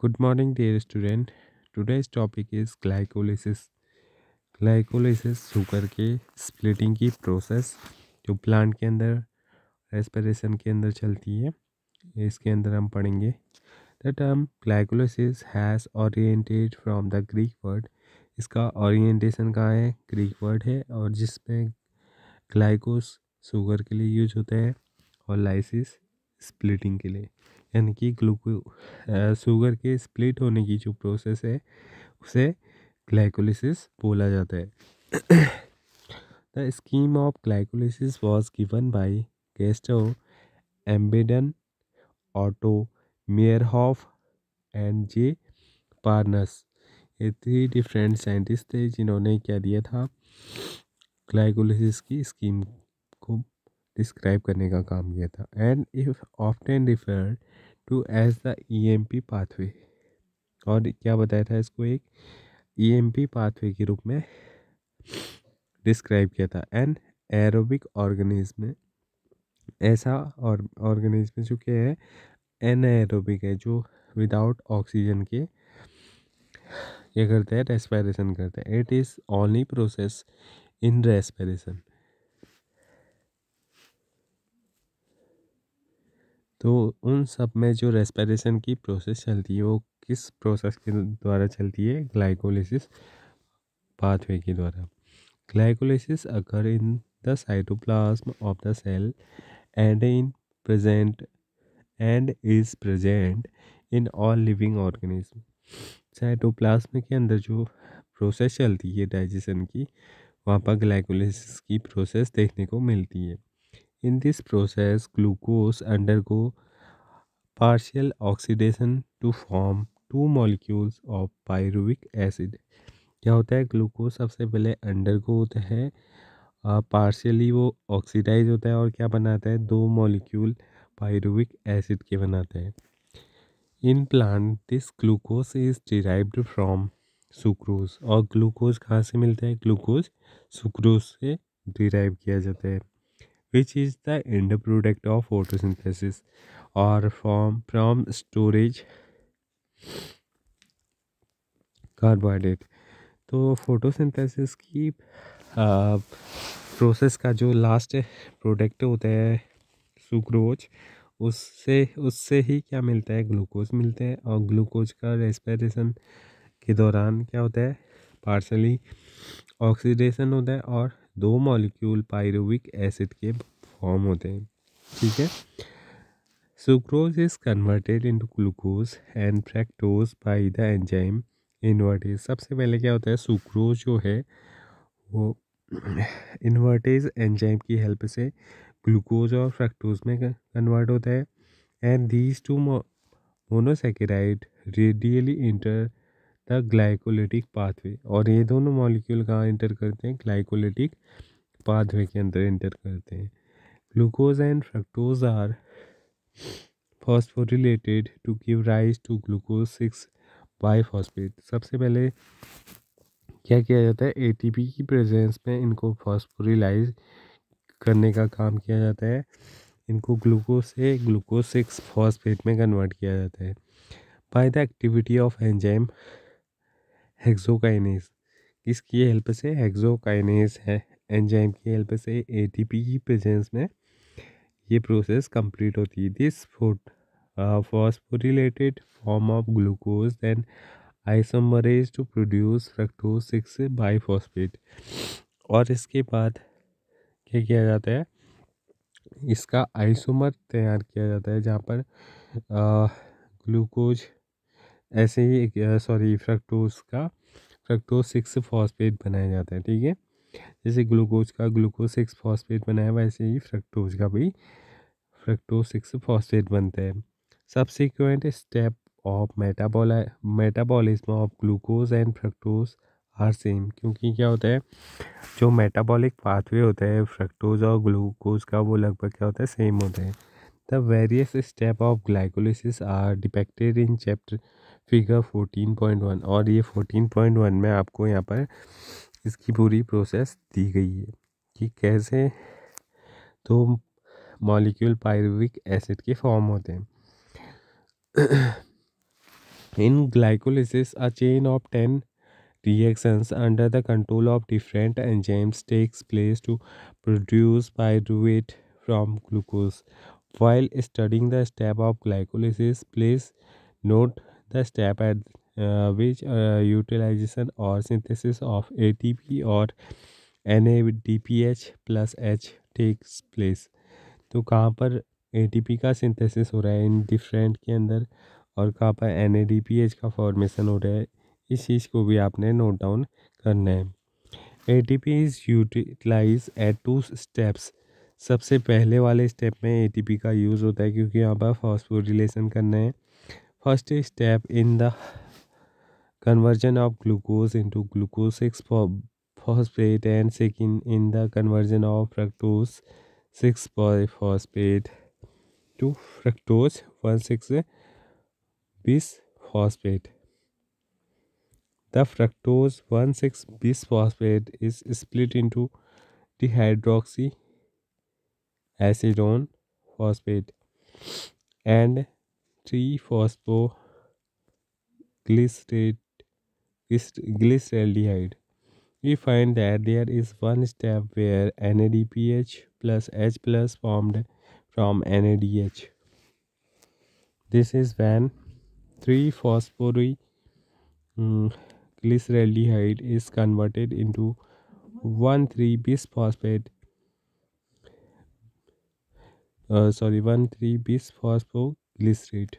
Good morning dear student Today's topic is glycolysis. Glycolysis sugar के splitting की process जो plant के अंदर रेस्पिरेशन के अंदर चलती है इसके अंदर हम पढ़ेंगे the term glycolysis has oriented from the Greek word इसका ओरिएंटेशन कहाँ है ग्रीक वर्ड है और जिसमें ग्लाइकोस शुगर के लिए यूज होता है और लाइसिस स्प्लिटिंग के लिए यानी कि ग्लूको शुगर के स्प्लिट होने की जो प्रोसेस है उसे ग्लाइकोलिसिस बोला जाता है the scheme of glycolysis was given by Gustav Embden Otto Meyerhof and J Parnas ये थ्री डिफरेंट साइंटिस्ट थे जिन्होंने क्या दिया था ग्लाइकोलिसिस की स्कीम डिस्क्राइब करने का काम किया था and if often refer to as the E M P pathway और क्या बताया था इसको एक ई एम पी पाथवे के रूप में डिस्क्राइब किया था एंड एरोबिक ऑर्गेनिज्म ऐसा और ऑर्गेनिज्म जो कि है एरोबिक है जो विदाउट ऑक्सीजन के क्या करते हैं रेस्पायरेशन करते हैं it is only process in respiration तो उन सब में जो रेस्पिरेशन की प्रोसेस चलती है वो किस प्रोसेस के द्वारा चलती है ग्लाइकोलिसिस पाथवे के द्वारा ग्लाइकोलिसिस अगर in the cytoplasm of the cell and in present and is present in all living organism cytoplasm के अंदर जो प्रोसेस चलती है डाइजेशन की वहाँ पर ग्लाइकोलिसिस की प्रोसेस देखने को मिलती है In this process, glucose undergo partial oxidation to form two molecules of pyruvic acid क्या होता है ग्लूकोज सबसे पहले अंडर को होता है पार्शियली वो ऑक्सीडाइज होता है और क्या बनाता है दो मॉलिक्यूल पायरुविक एसिड के बनाता है in plant this glucose is derived from sucrose और ग्लूकोज कहाँ से मिलता है ग्लूकोज सुक्रोज से डिराइव किया जाता है which is the end product of photosynthesis or from from storage carbohydrate तो फोटोसिंथेसिस की प्रोसेस का जो लास्ट प्रोडक्ट होता है सुक्रोज उससे उससे ही क्या मिलता है ग्लूकोज मिलते हैं और ग्लूकोज का रेस्पिरेशन के दौरान क्या होता है पार्सली ऑक्सीडेशन होता है और दो मॉलिक्यूल पायरुविक एसिड के फॉर्म होते हैं ठीक है sucrose is converted into glucose and fructose by the enzyme invertase सबसे पहले क्या होता है सुक्रोज जो है वो इन्वर्टेज एंजाइम की हेल्प से ग्लूकोज और फ्रैक्टोज में कन्वर्ट होता है and these two monosaccharide readily enter the glycolytic pathway और ये दोनों मॉलिक्यूल कहाँ इंटर करते हैं ग्लाइकोलिटिक पाथवे के अंदर इंटर करते हैं glucose and fructose are phosphorylated to give rise to glucose six biphosphate सबसे पहले क्या किया जाता है एटीपी की प्रेजेंस में इनको फॉस्फोरिलाइज करने का काम किया जाता है इनको ग्लूकोज से ग्लूकोज सिक्स फॉस्फेट में कन्वर्ट किया जाता है by the activity of enzyme hexokinase इसकी हेल्प से हेक्सोकाइनेस है एंजाइम की हेल्प से एटीपी की प्रेजेंस में ये प्रोसेस कंप्लीट होती है this food phosphorylated form of glucose then isomerase to produce fructose six phosphate और इसके बाद क्या किया जाता है इसका आइसोमर तैयार किया जाता है जहाँ पर ग्लूकोज uh, ऐसे ही एक सॉरी फ्रक्टोज का फ्रक्टोज सिक्स फॉस्फेट बनाया जाता है ठीक है जैसे ग्लूकोज का ग्लूकोज सिक्स फॉस्फेट बनाया वैसे ही फ्रक्टोज का भी फ्रक्टोज सिक्स फॉस्फेट बनता है subsequent step of metabola metabolism of glucose and fructose are same क्योंकि क्या होता है जो मेटाबॉलिक पाथवे होता है फ्रक्टोज और ग्लूकोज का वो लगभग क्या होता है सेम होता है the various step of glycolysis are depicted in chapter figure fourteen point one और ये फोर्टीन पॉइंट वन में आपको यहाँ पर इसकी पूरी प्रोसेस दी गई है कि कैसे तो मॉलिक्यूल पायरुविक एसिड के फॉर्म होते हैं in glycolysis a chain of ten reactions under the control of different enzymes takes place to produce pyruvate from glucose while studying the step of glycolysis please note the step at which utilization और synthesis of A T P और N A D P H plus H takes place तो कहाँ पर A T P का synthesis हो रहा है in different के अंदर और कहाँ पर N A D P H का फॉर्मेशन हो रहा है इस चीज़ को भी आपने नोट डाउन करना है A T P is utilize at two steps सबसे पहले वाले स्टेप में ए टी पी का यूज़ होता है क्योंकि यहाँ पर फॉस्फोरिलेशन करना है first step in the conversion of glucose into glucose 6 phosphate and second in the conversion of fructose 6 phosphate to fructose 1 6 bisphosphate. The fructose 1 6 bisphosphate is split into dehydroxy acetone phosphate and 3 phosphoglyceraldehyde. We find that there is one step where NADPH plus H plus formed from NADH. This is when 3 phosphorylglyceraldehyde mm, is converted into 1,3 bisphosphate uh, sorry 1,3 bisphosphate illustrate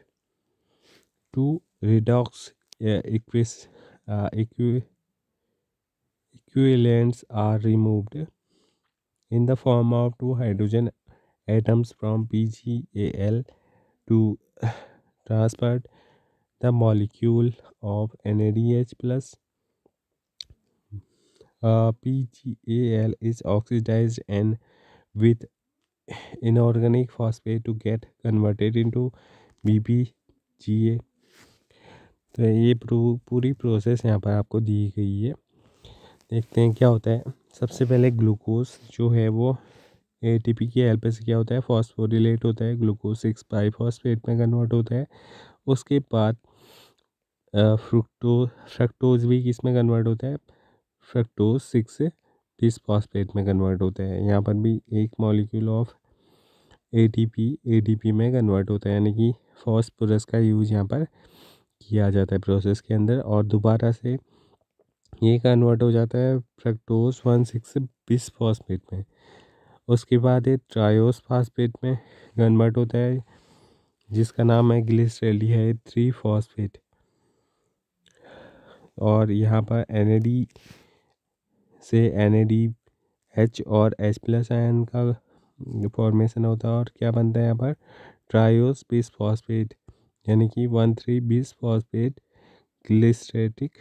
two redox uh, equis, uh, equi equivalents are removed in the form of two hydrogen atoms from PGAL to transport the molecule of NADH plus uh, PGAL is oxidized and with inorganic phosphate to get converted into BPGA तो ये पूरी process यहाँ पर आपको दी गई है देखते हैं क्या होता है सबसे पहले ग्लूकोज जो है वो ए टी पी की हेल्प से क्या होता है फॉस्फोरिलेट होता है ग्लूकोज सिक्स फाइव फॉस्फेट में कन्वर्ट होता है उसके बाद फ्रुक्टो फ्रक्टोज भी किस में कन्वर्ट होता है फ्रक्टोज सिक्स बिस फॉस्फेट में कन्वर्ट होता है यहाँ पर भी एक मॉलिक्यूल ऑफ ए टी में कन्वर्ट होता है यानी कि फॉस्फोरस का यूज़ यहाँ पर किया जाता है प्रोसेस के अंदर और दोबारा से ये कन्वर्ट हो जाता है fructose one six bis phosphate में उसके बाद ये ट्रायोस फॉस्फेट में कन्वर्ट होता है जिसका नाम है ग्लिसरेली है थ्री फॉस्फेट और यहाँ पर एन से एन एच और एच प्लस आयन का फॉर्मेशन होता है और क्या बनता है यहाँ पर ट्रायोस बीस फॉस्फेट यानी कि one three bis phosphate glyceric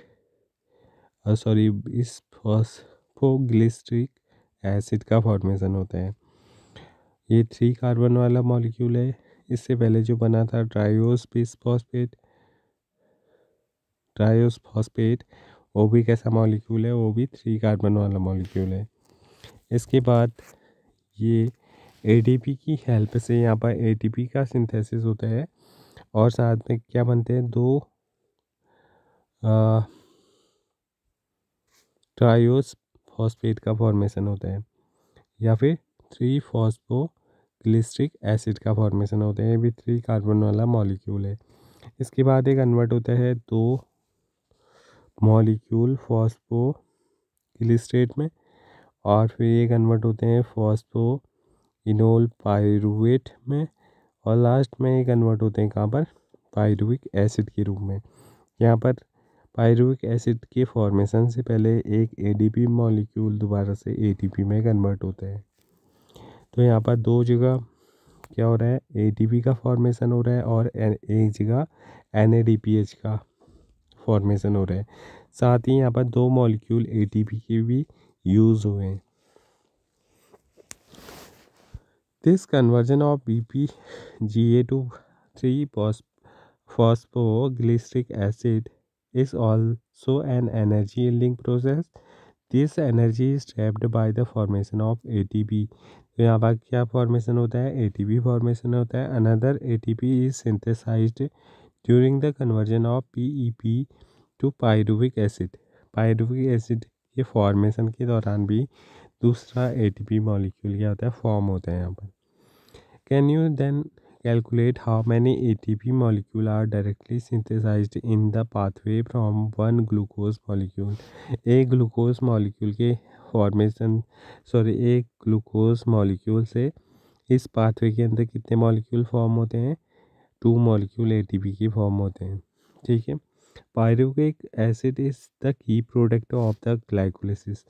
sorry bis phosphoglyceric acid का फॉर्मेशन होता है ये थ्री कार्बन वाला मॉलिक्यूल है इससे पहले जो बना था ट्रायोस बीस फॉस्फेट ट्रायोस फॉस्फेट वो भी कैसा मॉलिक्यूल है वो भी थ्री कार्बन वाला मॉलिक्यूल है इसके बाद ये एटीपी की हेल्प से यहाँ पर एटीपी का सिंथेसिस होता है और साथ में क्या बनते हैं दो ट्रायोस फॉस्फेट का फॉर्मेशन होता है या फिर थ्री फॉस्पो ग्लिस्ट्रिक एसिड का फॉर्मेशन होता है ये भी थ्री कार्बन वाला मॉलिक्यूल है इसके बाद ये कन्वर्ट होता है दो मॉलिक्यूल फॉस्पो ग्लिस्ट्रेट में और फिर ये कन्वर्ट होते हैं फॉस्पो इनोल पायरुवेट में और लास्ट में ये कन्वर्ट होते हैं कहाँ पर पायरुविक एसिड के रूप में यहाँ पर पायरुविक एसिड के फॉर्मेशन से पहले एक एडीपी मॉलिक्यूल दोबारा से एटीपी में कन्वर्ट होते हैं तो यहाँ पर दो जगह क्या हो रहा है एटीपी का फॉर्मेशन हो रहा है और एक जगह एनएडीपीएच का फॉर्मेशन हो रहा है साथ ही यहाँ पर दो मॉलिक्यूल एटीपी के भी यूज़ हुए हैं This conversion of three to 3-phosphoglyceric acid is also an energy yielding process. This energy is trapped by the formation of A T P तो यहाँ पर क्या फॉर्मेशन होता है ए टी पी फॉर्मेशन होता है another A T P is synthesized during the conversion of P E P to pyruvic acid pyruvic acid के formation के दौरान भी दूसरा ए टी पी मॉलिक्यूल क्या होता है फॉर्म होता है यहाँ पर can you then calculate how many A T P molecule are directly synthesize in the pathway from one glucose molecule एक ग्लूकोज मॉलिक्यूल के फॉर्मेशन सॉरी एक ग्लूकोज मॉलिक्यूल से इस पाथवे के अंदर कितने मॉलिक्यूल फॉर्म होते हैं two molecule A T P के फॉर्म होते हैं ठीक है pyruvic acid is the key product of the glycolysis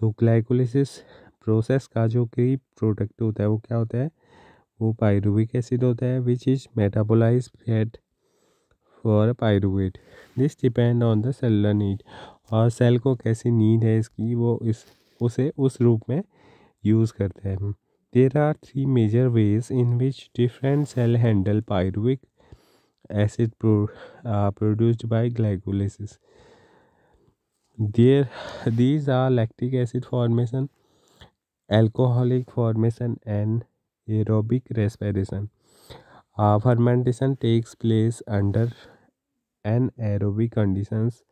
तो ग्लाइकोलिसिस प्रोसेस का जो कि प्रोडक्ट होता है वो क्या होता है वो पायरुविक एसिड होता है which is metabolize fat for pyruvate this depend on the cellular need और सेल को कैसी नीड है इसकी वो इस उसे उस रूप में यूज़ करते हैं there are three major ways in which different cell handle pyruvic acid produced by glycolysis there these are lactic acid formation alcoholic formation and aerobic respiration uh, fermentation takes place under anaerobic conditions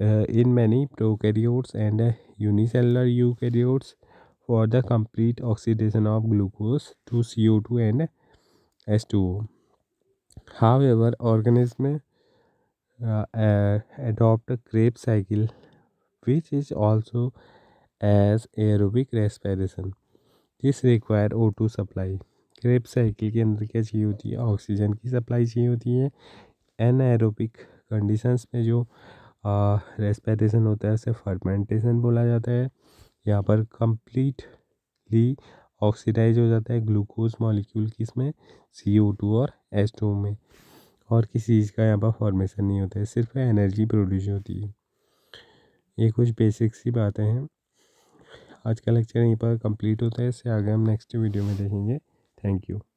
uh, in many prokaryotes and uh, unicellular eukaryotes for the complete oxidation of glucose to CO2 and S2O. However, organisms uh, adopt a Krebs cycle, which is also as aerobic respiration. This required O2 supply. Krebs cycle के अंदर क्या चाहिए होती है oxygen की supply चाहिए होती है एन एरोबिक कंडीशंस में जो रेस्पिरेशन होता है उसे फर्मेंटेशन बोला जाता है यहाँ पर कम्प्लीटली ऑक्सीडाइज हो जाता है ग्लूकोज मॉलिक्यूल किस में सी ओ टू और एच टू में और किसी चीज़ का यहाँ पर फॉर्मेशन नहीं होता है सिर्फ एनर्जी प्रोड्यूस होती है ये कुछ बेसिक सी बातें हैं आज का लेक्चर यहीं पर कंप्लीट होता है इससे आगे हम नेक्स्ट वीडियो में देखेंगे थैंक यू